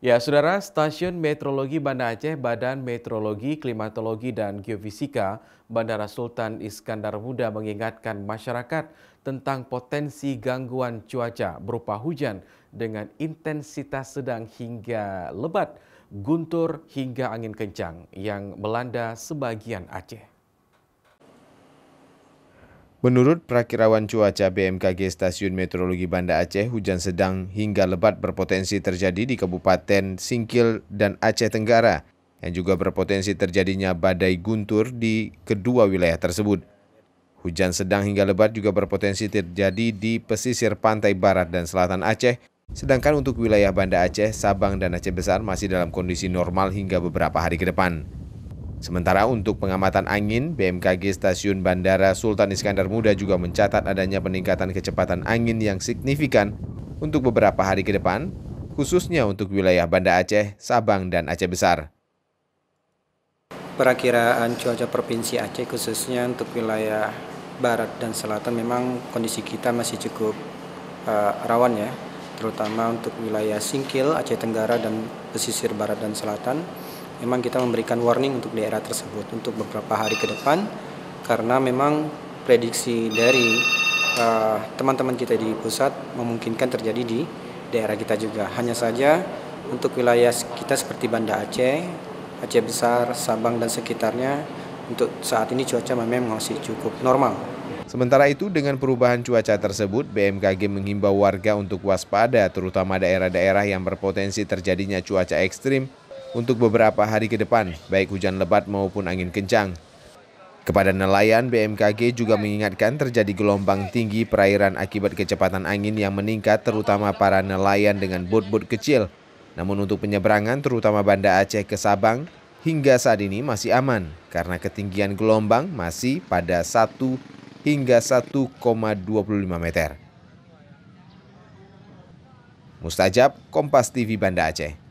Ya, saudara, stasiun meteorologi Banda Aceh, Badan Meteorologi, Klimatologi, dan Geofisika Bandara Sultan Iskandar Muda mengingatkan masyarakat tentang potensi gangguan cuaca berupa hujan dengan intensitas sedang hingga lebat, guntur hingga angin kencang yang melanda sebagian Aceh. Menurut perakirawan cuaca BMKG Stasiun Meteorologi Banda Aceh, hujan sedang hingga lebat berpotensi terjadi di Kabupaten Singkil dan Aceh Tenggara, yang juga berpotensi terjadinya badai guntur di kedua wilayah tersebut. Hujan sedang hingga lebat juga berpotensi terjadi di pesisir pantai barat dan selatan Aceh, sedangkan untuk wilayah Banda Aceh, Sabang, dan Aceh Besar masih dalam kondisi normal hingga beberapa hari ke depan. Sementara untuk pengamatan angin, BMKG Stasiun Bandara Sultan Iskandar Muda juga mencatat adanya peningkatan kecepatan angin yang signifikan untuk beberapa hari ke depan, khususnya untuk wilayah Banda Aceh, Sabang, dan Aceh Besar. Perakiraan cuaca Provinsi Aceh khususnya untuk wilayah barat dan selatan memang kondisi kita masih cukup uh, rawan ya, terutama untuk wilayah Singkil, Aceh Tenggara, dan pesisir barat dan selatan memang kita memberikan warning untuk daerah tersebut untuk beberapa hari ke depan karena memang prediksi dari eh, teman-teman uh, kita di pusat memungkinkan terjadi di daerah kita juga. Hanya saja untuk wilayah kita seperti Banda Aceh, Aceh Besar, Sabang dan sekitarnya untuk saat ini cuaca memang masih cukup normal. Sementara itu dengan perubahan cuaca tersebut, BMKG menghimbau warga untuk waspada terutama daerah-daerah yang berpotensi terjadinya cuaca ekstrim untuk beberapa hari ke depan, baik hujan lebat maupun angin kencang. Kepada nelayan, BMKG juga mengingatkan terjadi gelombang tinggi perairan akibat kecepatan angin yang meningkat terutama para nelayan dengan bot-bot kecil. Namun untuk penyeberangan terutama Banda Aceh ke Sabang, hingga saat ini masih aman karena ketinggian gelombang masih pada 1 hingga 1,25 meter. Mustajab, Kompas TV Banda Aceh.